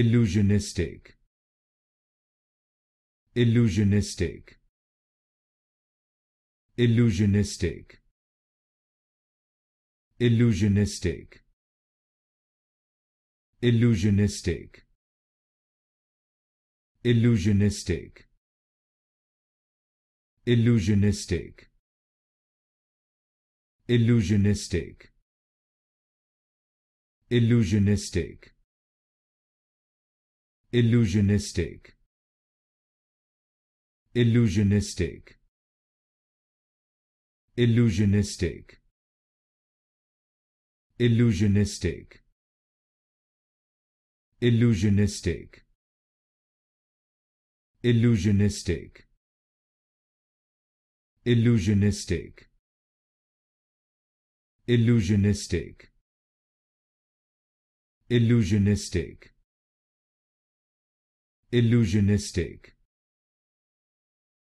illusionistic illusionistic illusionistic illusionistic illusionistic illusionistic illusionistic illusionistic illusionistic illusionistic illusionistic illusionistic illusionistic illusionistic illusionistic illusionistic illusionistic illusionistic illusionistic